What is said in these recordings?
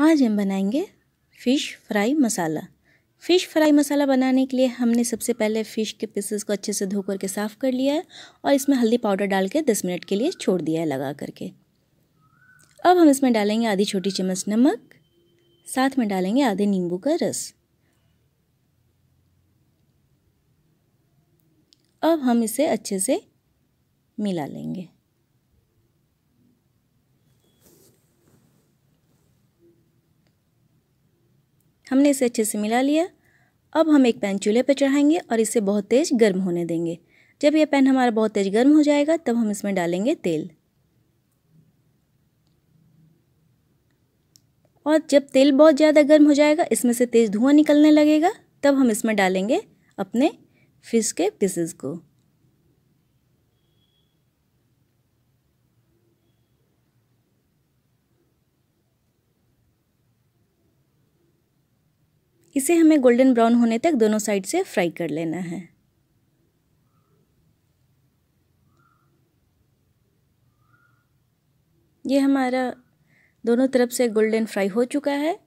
आज हम बनाएंगे fish fry masala fish fry masala बनाने के लिए हमने सबसे पहले फ़िश के पीसेस को अच्छे से धो के साफ़ कर लिया है और इसमें हल्दी पाउडर डाल के दस मिनट के लिए छोड़ दिया है लगा करके अब हम इसमें डालेंगे आधी छोटी चम्मच नमक साथ में डालेंगे आधे नींबू का रस अब हम इसे अच्छे से मिला लेंगे हमने इसे अच्छे से मिला लिया अब हम एक पैन चूल्हे पर चढ़ाएंगे और इसे बहुत तेज़ गर्म होने देंगे जब यह पैन हमारा बहुत तेज़ गर्म हो जाएगा तब हम इसमें डालेंगे तेल और जब तेल बहुत ज़्यादा गर्म हो जाएगा इसमें से तेज़ धुआं निकलने लगेगा तब हम इसमें डालेंगे अपने फ़िश के पीसेस को इसे हमें गोल्डन ब्राउन होने तक दोनों साइड से फ्राई कर लेना है ये हमारा दोनों तरफ से गोल्डन फ्राई हो चुका है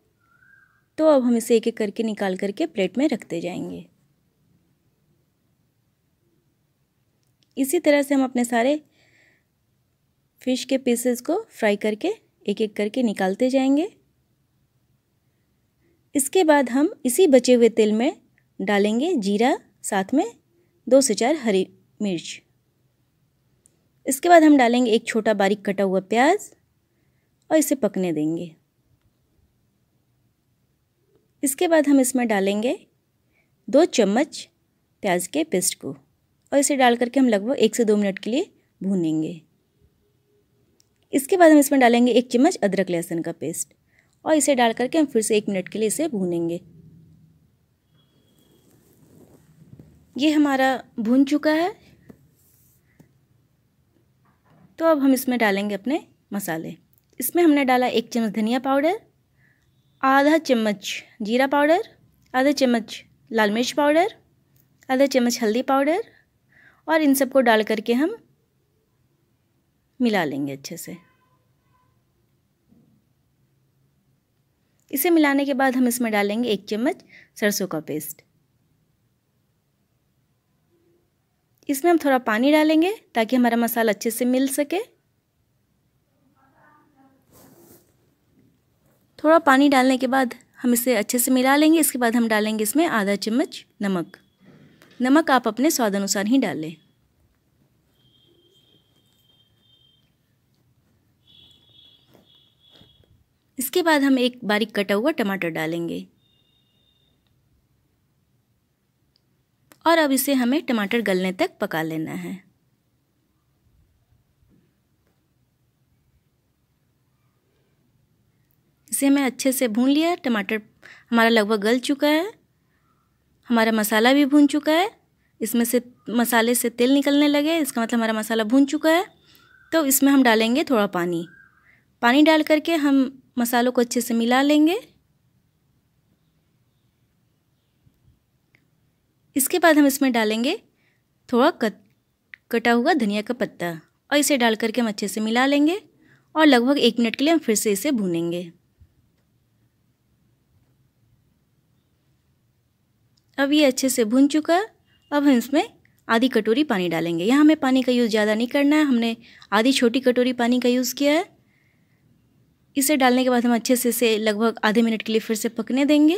तो अब हम इसे एक एक करके निकाल करके प्लेट में रखते जाएंगे इसी तरह से हम अपने सारे फ़िश के पीसेस को फ्राई करके एक एक करके निकालते जाएंगे इसके बाद हम इसी बचे हुए तेल में डालेंगे जीरा साथ में दो से चार हरी मिर्च इसके बाद हम डालेंगे एक छोटा बारीक कटा हुआ प्याज और इसे पकने देंगे इसके बाद हम इसमें डालेंगे दो चम्मच प्याज के पेस्ट को और इसे डाल करके हम लगभग एक से दो मिनट के लिए भूनेंगे इसके बाद हम इसमें डालेंगे एक चम्मच अदरक लहसुन का पेस्ट और इसे डाल करके हम फिर से एक मिनट के लिए इसे भूनेंगे ये हमारा भून चुका है तो अब हम इसमें डालेंगे अपने मसाले इसमें हमने डाला एक चम्मच धनिया पाउडर आधा चम्मच जीरा पाउडर आधा चम्मच लाल मिर्च पाउडर आधा चम्मच हल्दी पाउडर और इन सबको डाल करके हम मिला लेंगे अच्छे से इसे मिलाने के बाद हम इसमें डालेंगे एक चम्मच सरसों का पेस्ट इसमें हम थोड़ा पानी डालेंगे ताकि हमारा मसाला अच्छे से मिल सके थोड़ा पानी डालने के बाद हम इसे अच्छे से मिला लेंगे इसके बाद हम डालेंगे इसमें आधा चम्मच नमक नमक आप अपने स्वाद अनुसार ही डालें उसके बाद हम एक बारीक कटा हुआ टमाटर डालेंगे और अब इसे हमें टमाटर गलने तक पका लेना है इसे मैं अच्छे से भून लिया टमाटर हमारा लगभग गल चुका है हमारा मसाला भी भून चुका है इसमें से मसाले से तेल निकलने लगे इसका मतलब हमारा मसाला भून चुका है तो इसमें हम डालेंगे थोड़ा पानी पानी डाल करके हम मसालों को अच्छे से मिला लेंगे इसके बाद हम इसमें डालेंगे थोड़ा कट कटा हुआ धनिया का पत्ता और इसे डाल करके हम अच्छे से मिला लेंगे और लगभग एक मिनट के लिए हम फिर से इसे भूनेंगे अब ये अच्छे से भून चुका है अब हम इसमें आधी कटोरी पानी डालेंगे यहाँ हमें पानी का यूज़ ज़्यादा नहीं करना है हमने आधी छोटी कटोरी पानी का यूज़ किया है इसे डालने के बाद हम अच्छे से इसे लगभग आधे मिनट के लिए फिर से पकने देंगे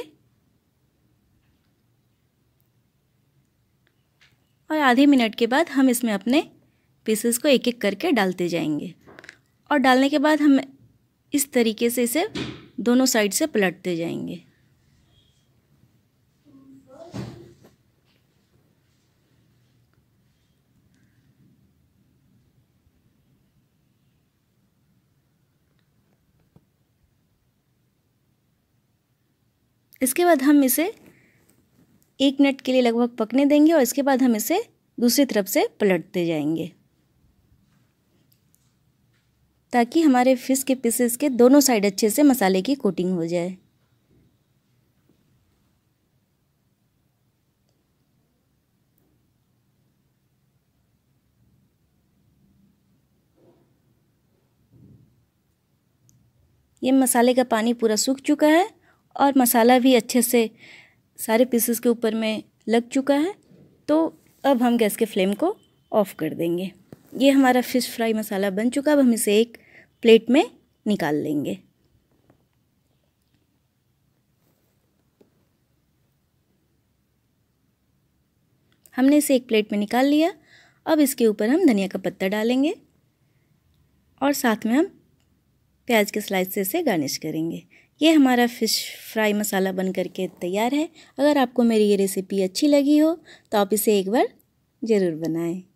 और आधे मिनट के बाद हम इसमें अपने पीसेस को एक एक करके डालते जाएंगे और डालने के बाद हम इस तरीके से इसे दोनों साइड से पलटते जाएंगे इसके बाद हम इसे एक मिनट के लिए लगभग पकने देंगे और इसके बाद हम इसे दूसरी तरफ से पलटते जाएंगे ताकि हमारे फिश के पीसेस के दोनों साइड अच्छे से मसाले की कोटिंग हो जाए ये मसाले का पानी पूरा सूख चुका है और मसाला भी अच्छे से सारे पीसेस के ऊपर में लग चुका है तो अब हम गैस के फ्लेम को ऑफ़ कर देंगे ये हमारा फ़िश फ्राई मसाला बन चुका है अब हम इसे एक प्लेट में निकाल लेंगे हमने इसे एक प्लेट में निकाल लिया अब इसके ऊपर हम धनिया का पत्ता डालेंगे और साथ में हम प्याज के स्लाइस से इसे गार्निश करेंगे ये हमारा फ़िश फ्राई मसाला बन करके तैयार है अगर आपको मेरी ये रेसिपी अच्छी लगी हो तो आप इसे एक बार ज़रूर बनाएं